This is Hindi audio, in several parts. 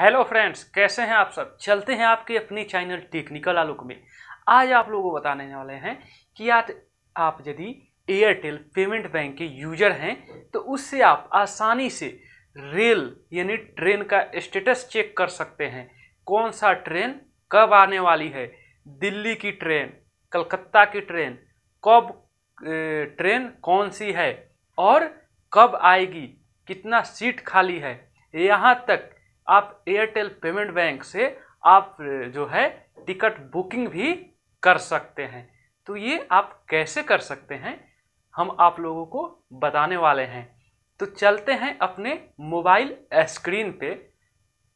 हेलो फ्रेंड्स कैसे हैं आप सब चलते हैं आपके अपने चैनल टेक्निकल आलोक में आज आप लोगों को बताने वाले हैं कि आज आप यदि एयरटेल पेमेंट बैंक के यूजर हैं तो उससे आप आसानी से रेल यानी ट्रेन का स्टेटस चेक कर सकते हैं कौन सा ट्रेन कब आने वाली है दिल्ली की ट्रेन कलकत्ता की ट्रेन कब ट्रेन कौन सी है और कब आएगी कितना सीट खाली है यहाँ तक आप एयरटेल पेमेंट बैंक से आप जो है टिकट बुकिंग भी कर सकते हैं तो ये आप कैसे कर सकते हैं हम आप लोगों को बताने वाले हैं तो चलते हैं अपने मोबाइल स्क्रीन पे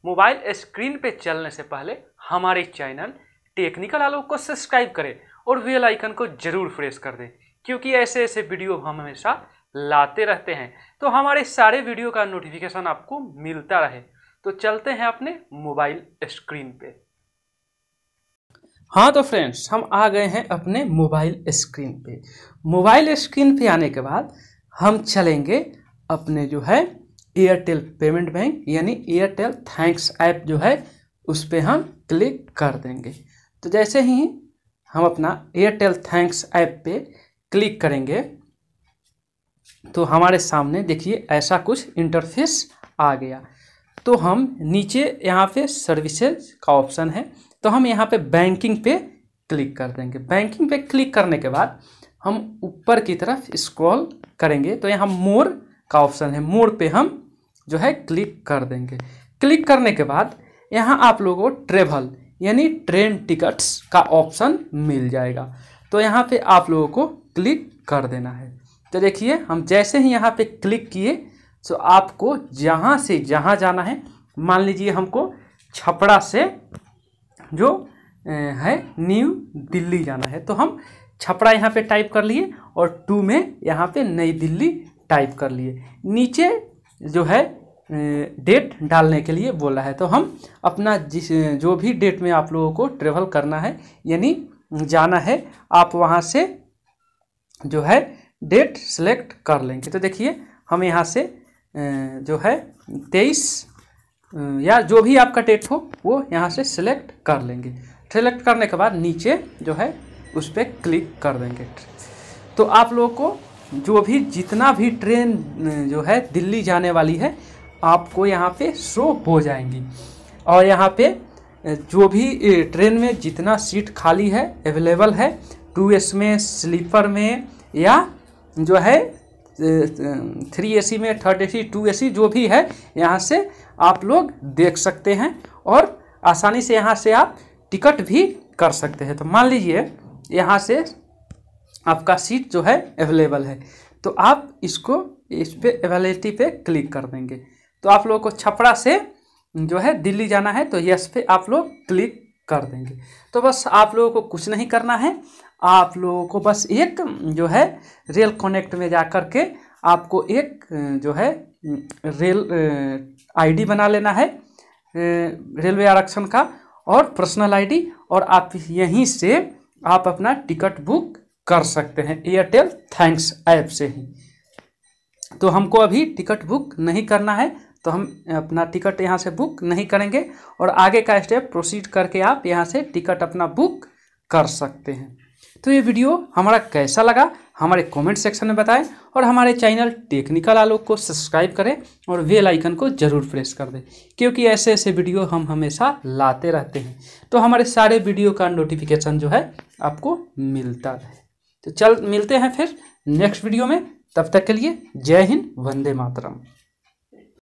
मोबाइल स्क्रीन पे चलने से पहले हमारे चैनल टेक्निकल आलोक को सब्सक्राइब करें और वेल आइकन को ज़रूर प्रेस कर दें क्योंकि ऐसे ऐसे वीडियो हम हमेशा लाते रहते हैं तो हमारे सारे वीडियो का नोटिफिकेशन आपको मिलता रहे तो चलते हैं अपने मोबाइल स्क्रीन पे हाँ तो फ्रेंड्स हम आ गए हैं अपने मोबाइल स्क्रीन पे मोबाइल स्क्रीन पे आने के बाद हम चलेंगे अपने जो है एयरटेल पेमेंट बैंक यानी एयरटेल थैंक्स ऐप जो है उस पर हम क्लिक कर देंगे तो जैसे ही हम अपना एयरटेल थैंक्स ऐप पे क्लिक करेंगे तो हमारे सामने देखिए ऐसा कुछ इंटरफेस आ गया तो हम नीचे यहाँ पे सर्विसेज का ऑप्शन है तो हम यहाँ पे बैंकिंग पे क्लिक कर देंगे बैंकिंग पे क्लिक करने के बाद हम ऊपर की तरफ स्क्रॉल करेंगे तो यहाँ मोर का ऑप्शन है मोर पे हम जो है क्लिक कर देंगे क्लिक करने के बाद यहाँ आप लोगों को ट्रेवल यानी ट्रेन टिकट्स का ऑप्शन मिल जाएगा तो यहाँ पे आप लोगों को क्लिक कर देना है तो देखिए हम जैसे ही यहाँ पे क्लिक किए सो आपको जहाँ से जहाँ जाना है मान लीजिए हमको छपड़ा से जो है न्यू दिल्ली जाना है तो हम छपड़ा यहाँ पे टाइप कर लिए और टू में यहाँ पे नई दिल्ली टाइप कर लिए नीचे जो है डेट डालने के लिए बोला है तो हम अपना जिस जो भी डेट में आप लोगों को ट्रेवल करना है यानी जाना है आप वहाँ से जो है डेट सेलेक्ट कर लेंगे तो देखिए हम यहाँ से जो है तेईस या जो भी आपका डेट हो वो यहाँ से सिलेक्ट कर लेंगे सेलेक्ट करने के बाद नीचे जो है उस पर क्लिक कर देंगे तो आप लोगों को जो भी जितना भी ट्रेन जो है दिल्ली जाने वाली है आपको यहाँ पे शो हो जाएंगी और यहाँ पे जो भी ट्रेन में जितना सीट खाली है अवेलेबल है टू एस में स्लीपर में या जो है थ्री ए में थर्ड ए सी टू ए जो भी है यहाँ से आप लोग देख सकते हैं और आसानी से यहाँ से आप टिकट भी कर सकते हैं तो मान लीजिए यहाँ से आपका सीट जो है अवेलेबल है तो आप इसको इस पर अवेलेबिलिटी पे क्लिक कर देंगे तो आप लोगों को छपरा से जो है दिल्ली जाना है तो यस पे आप लोग क्लिक कर देंगे तो बस आप लोगों को कुछ नहीं करना है आप लोगों को बस एक जो है रेल कनेक्ट में जा कर के आपको एक जो है रेल आईडी बना लेना है रेलवे आरक्षण का और पर्सनल आईडी और आप यहीं से आप अपना टिकट बुक कर सकते हैं एयरटेल थैंक्स ऐप से ही तो हमको अभी टिकट बुक नहीं करना है तो हम अपना टिकट यहाँ से बुक नहीं करेंगे और आगे का स्टेप प्रोसीड करके आप यहाँ से टिकट अपना बुक कर सकते हैं तो ये वीडियो हमारा कैसा लगा हमारे कमेंट सेक्शन में बताएं और हमारे चैनल टेक्निकल आलोक को सब्सक्राइब करें और वेल आइकन को ज़रूर प्रेस कर दें क्योंकि ऐसे ऐसे वीडियो हम हमेशा लाते रहते हैं तो हमारे सारे वीडियो का नोटिफिकेशन जो है आपको मिलता रहे तो चल मिलते हैं फिर नेक्स्ट वीडियो में तब तक के लिए जय हिंद वंदे मातरम